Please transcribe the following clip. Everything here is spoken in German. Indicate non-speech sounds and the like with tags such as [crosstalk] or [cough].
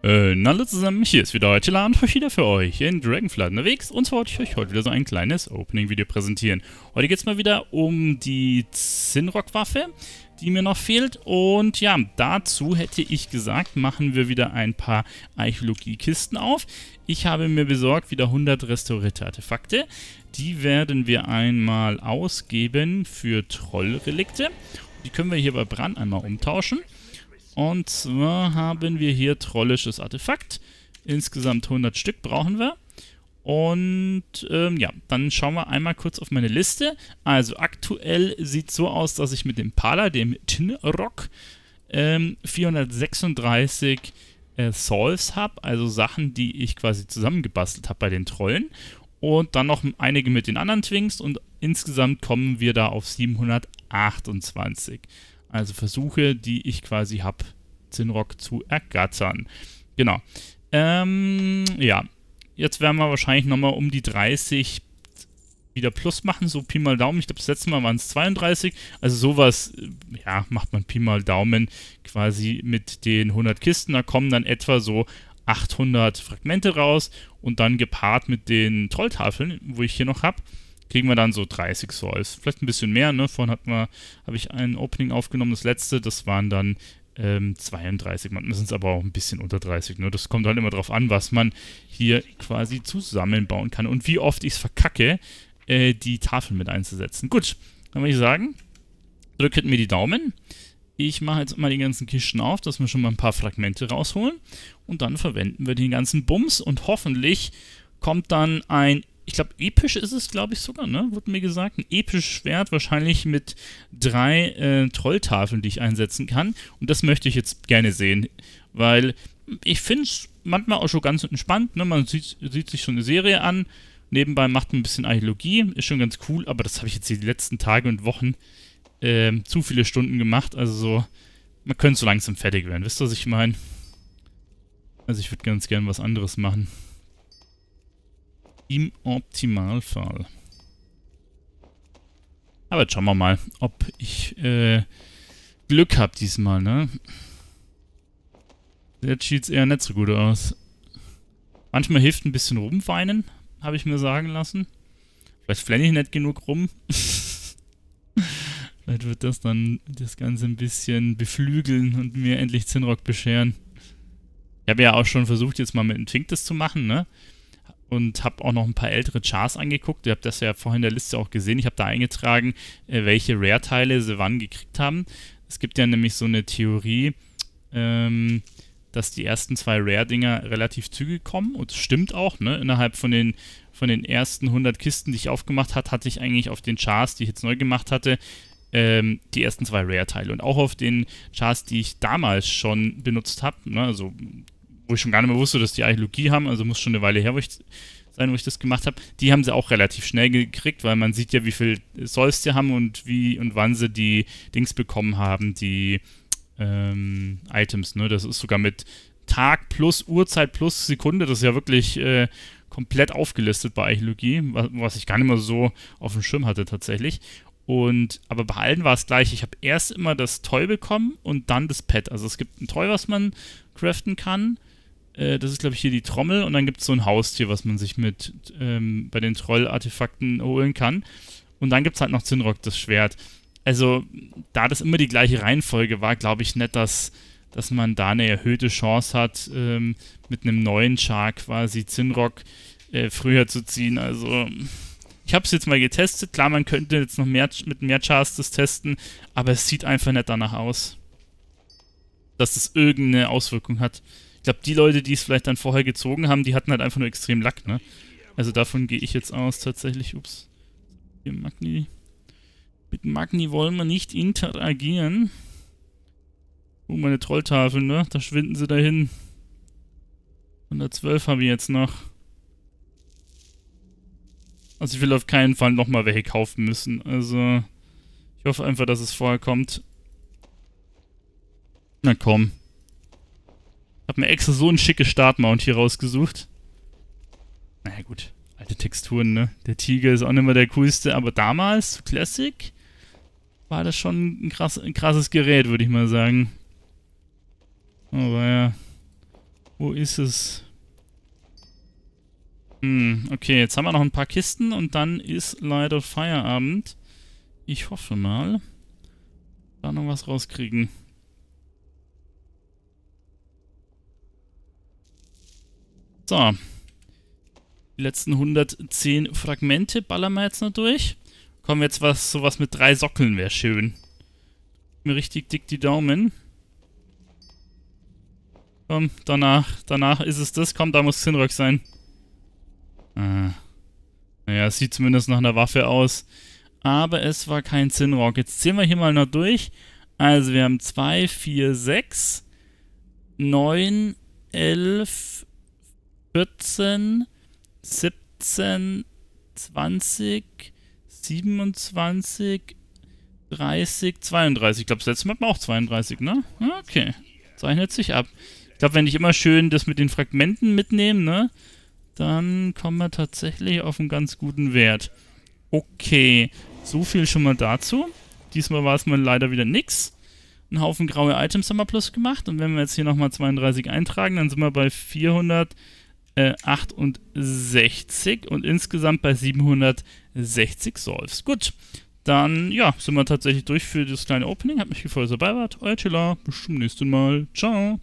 Äh, hallo zusammen, hier ist wieder Attila und wieder für euch in Dragonflight unterwegs und zwar wollte ich euch heute wieder so ein kleines Opening-Video präsentieren. Heute geht es mal wieder um die Zinrock-Waffe, die mir noch fehlt und ja, dazu hätte ich gesagt, machen wir wieder ein paar Archäologie-Kisten auf. Ich habe mir besorgt wieder 100 restaurierte Artefakte, die werden wir einmal ausgeben für Trollrelikte. Die können wir hier bei Bran einmal umtauschen. Und zwar haben wir hier trollisches Artefakt. Insgesamt 100 Stück brauchen wir. Und ähm, ja, dann schauen wir einmal kurz auf meine Liste. Also aktuell sieht es so aus, dass ich mit dem Pala, dem Tinrock, ähm, 436 äh, Solves habe, also Sachen, die ich quasi zusammengebastelt habe bei den Trollen. Und dann noch einige mit den anderen Twinks und insgesamt kommen wir da auf 728. Also Versuche, die ich quasi habe, Zinrock zu ergattern. Genau. Ähm, ja. Jetzt werden wir wahrscheinlich nochmal um die 30 wieder plus machen, so Pi mal Daumen. Ich glaube, das letzte Mal waren es 32. Also sowas, äh, ja, macht man Pi mal Daumen quasi mit den 100 Kisten. Da kommen dann etwa so 800 Fragmente raus und dann gepaart mit den Trolltafeln, wo ich hier noch habe, kriegen wir dann so 30 Souls. Vielleicht ein bisschen mehr, ne? Vorhin hatten wir, habe ich ein Opening aufgenommen, das letzte, das waren dann ähm, 32. Manchmal sind es aber auch ein bisschen unter 30, ne? Das kommt halt immer drauf an, was man hier quasi zusammenbauen kann und wie oft ich es verkacke, äh, die Tafel mit einzusetzen. Gut, dann würde ich sagen, drückt mir die Daumen. Ich mache jetzt mal die ganzen Kisten auf, dass wir schon mal ein paar Fragmente rausholen. Und dann verwenden wir den ganzen Bums und hoffentlich kommt dann ein glaube, episch ist es, glaube ich, sogar, ne? Wurde mir gesagt. Ein episches Schwert, wahrscheinlich mit drei äh, Trolltafeln, die ich einsetzen kann. Und das möchte ich jetzt gerne sehen. Weil ich finde es manchmal auch schon ganz entspannt, ne? Man sieht, sieht sich schon eine Serie an. Nebenbei macht man ein bisschen Archäologie, ist schon ganz cool, aber das habe ich jetzt die letzten Tage und Wochen äh, zu viele Stunden gemacht. Also so, man könnte so langsam fertig werden. Wisst ihr, was ich meine? Also ich würde ganz gerne was anderes machen. Im Optimalfall. Aber jetzt schauen wir mal, ob ich äh, Glück habe diesmal, ne? Jetzt sieht's eher nicht so gut aus. Manchmal hilft ein bisschen rumweinen, habe ich mir sagen lassen. Vielleicht flenne ich nicht genug rum. [laughs] Vielleicht wird das dann das Ganze ein bisschen beflügeln und mir endlich Zinnrock bescheren. Ich habe ja auch schon versucht, jetzt mal mit dem Twink das zu machen, ne? und habe auch noch ein paar ältere Chars angeguckt. Ihr habt das ja vorhin in der Liste auch gesehen. Ich habe da eingetragen, äh, welche Rare-Teile sie wann gekriegt haben. Es gibt ja nämlich so eine Theorie, ähm, dass die ersten zwei Rare-Dinger relativ zügig kommen. Und das stimmt auch, ne? Innerhalb von den, von den ersten 100 Kisten, die ich aufgemacht hat, hatte ich eigentlich auf den Chars, die ich jetzt neu gemacht hatte, ähm, die ersten zwei Rare-Teile. Und auch auf den Chars, die ich damals schon benutzt habe, ne? also wo ich schon gar nicht mehr wusste, dass die Archäologie haben, also muss schon eine Weile her wo ich, sein, wo ich das gemacht habe. Die haben sie auch relativ schnell gekriegt, weil man sieht ja, wie viel Solls die haben und wie und wann sie die Dings bekommen haben, die ähm, Items. Ne? Das ist sogar mit Tag plus Uhrzeit plus Sekunde, das ist ja wirklich äh, komplett aufgelistet bei Archäologie, was, was ich gar nicht mehr so auf dem Schirm hatte tatsächlich. Und, aber bei allen war es gleich. Ich habe erst immer das Toy bekommen und dann das Pad. Also es gibt ein Toy, was man craften kann. Äh, das ist, glaube ich, hier die Trommel und dann gibt es so ein Haustier, was man sich mit ähm, bei den Troll-Artefakten holen kann. Und dann gibt es halt noch Zinrock, das Schwert. Also, da das immer die gleiche Reihenfolge war, glaube ich nicht, dass, dass man da eine erhöhte Chance hat, ähm, mit einem neuen Char quasi Zinrock äh, früher zu ziehen. Also, ich habe es jetzt mal getestet. Klar, man könnte jetzt noch mehr, mit mehr Chars das testen, aber es sieht einfach nicht danach aus, dass es das irgendeine Auswirkung hat. Ich glaube, die Leute, die es vielleicht dann vorher gezogen haben, die hatten halt einfach nur extrem Lack, ne? Also davon gehe ich jetzt aus tatsächlich. Ups. Hier Magni. Mit Magni wollen wir nicht interagieren. Oh, meine Trolltafeln, ne? Da schwinden sie dahin. 112 habe ich jetzt noch. Also ich will auf keinen Fall nochmal welche kaufen müssen. Also ich hoffe einfach, dass es vorher kommt. Na komm. Hab mir extra so ein schickes Startmount hier rausgesucht. Naja gut, alte Texturen, ne? Der Tiger ist auch nicht mehr der coolste, aber damals, zu Classic, war das schon ein, krass, ein krasses Gerät, würde ich mal sagen. Aber ja, wo ist es? Hm, okay, jetzt haben wir noch ein paar Kisten und dann ist leider Feierabend. Ich hoffe mal, da noch was rauskriegen. So. Die letzten 110 Fragmente ballern wir jetzt noch durch. Kommen jetzt was, sowas mit drei Sockeln wäre schön. Mir richtig dick die Daumen. Komm, danach, danach ist es das. Komm, da muss Zinrock sein. Ah. Naja, es sieht zumindest nach einer Waffe aus. Aber es war kein Zinnrock. Jetzt zählen wir hier mal noch durch. Also wir haben 2, 4, 6, 9, 11, 14, 17, 20, 27, 30, 32. Ich glaube, das letzte Mal hatten wir auch 32, ne? Ah, okay. Zeichnet sich ab. Ich glaube, wenn ich immer schön das mit den Fragmenten mitnehme, ne? Dann kommen wir tatsächlich auf einen ganz guten Wert. Okay. So viel schon mal dazu. Diesmal war es mal leider wieder nix. Ein Haufen graue Items haben wir plus gemacht. Und wenn wir jetzt hier nochmal 32 eintragen, dann sind wir bei 400 äh, 68 und insgesamt bei 760 Solves. Gut, dann ja, sind wir tatsächlich durch für das kleine Opening. Hat mich gefreut, dass ihr dabei wart. Euer Chiller. Bis zum nächsten Mal. Ciao.